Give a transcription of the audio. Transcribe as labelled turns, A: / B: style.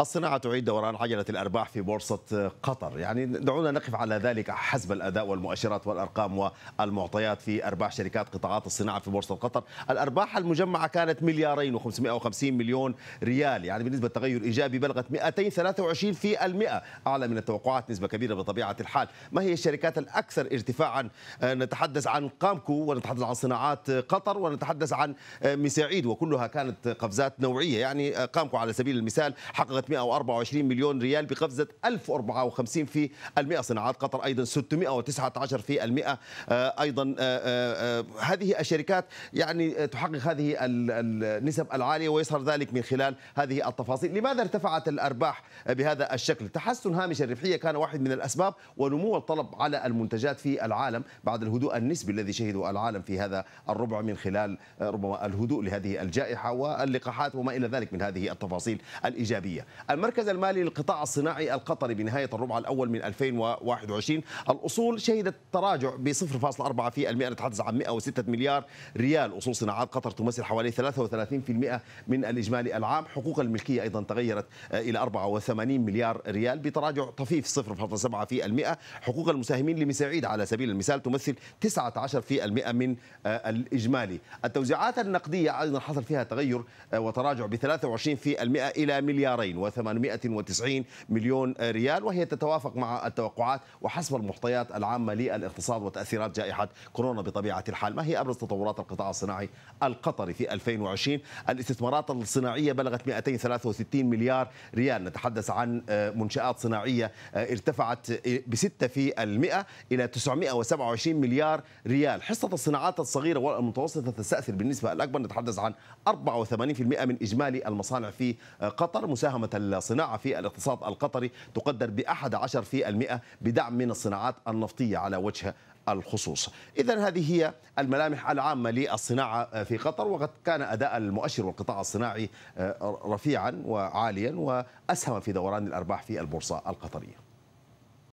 A: الصناعة تعيد دوران عجلة الأرباح في بورصة قطر يعني دعونا نقف على ذلك حسب الأداء والمؤشرات والأرقام والمعطيات في أرباح شركات قطاعات الصناعة في بورصة قطر الأرباح المجمعة كانت مليارين و550 مليون ريال يعني بنسبة تغير إيجابي بلغت 223 في المئة أعلى من التوقعات نسبة كبيرة بطبيعة الحال ما هي الشركات الأكثر ارتفاعا آه، نتحدث عن قامكو ونتحدث عن صناعات قطر ونتحدث عن آه، مساعيد وكلها كانت قفزات نوعية يعني آه، قامكو على سبيل المثال حققت 324 مليون ريال بقفزة 1054 في المئة صناعات قطر أيضا 619 في المئة آه، أيضا آه، آه، هذه الشركات يعني تحقق هذه النسب العالية ويظهر ذلك من خلال هذه التفاصيل لماذا ارتفعت الأرباح بهذا الشكل تحسن هامش الربحية كان واحد من الأسباب ونمو الطلب على المنتجات في العالم بعد الهدوء النسبي الذي شهده العالم في هذا الربع من خلال ربما الهدوء لهذه الجائحة واللقاحات وما إلى ذلك من هذه التفاصيل الإيجابية المركز المالي للقطاع الصناعي القطري بنهاية الربع الأول من 2021 الأصول شهدت تراجع ب 0.4 في المئة نتحدث عن 106 مليار ريال أصول صناعات قطر تمثل حوالي 33% من الإجمالي العام حقوق الملكية أيضا تغيرت إلى 84 مليار ريال بتراجع طفيف 0.7 في المئة حقوق المساهمين لمساعيد على سبيل المثال تمثل 19 في المئة من آه، الإجمالي التوزيعات النقدية أيضا حصل فيها تغير آه، وتراجع ب 23 في المئة إلى مليارين و890 مليون ريال وهي تتوافق مع التوقعات وحسب المحتويات العامة للاقتصاد وتأثيرات جائحة كورونا بطبيعة الحال ما هي أبرز تطورات القطاع الصناعي القطري في 2020 الاستثمارات الصناعية بلغت 263 مليار ريال نتحدث عن آه، منشآت صناعية آه، ارتفعت آه، ب 6% إلى 927 مليار ريال حصة الصناعات الصغيرة والمتوسطة تستأثر بالنسبة الأكبر نتحدث عن 84% من إجمالي المصانع في قطر مساهمة الصناعة في الاقتصاد القطري تقدر ب 11 في المئة بدعم من الصناعات النفطية على وجه الخصوص إذا هذه هي الملامح العامة للصناعة في قطر وقد كان أداء المؤشر والقطاع الصناعي آه، رفيعا وعاليا وأسهم في دوران الأرباح في البورصة القطرية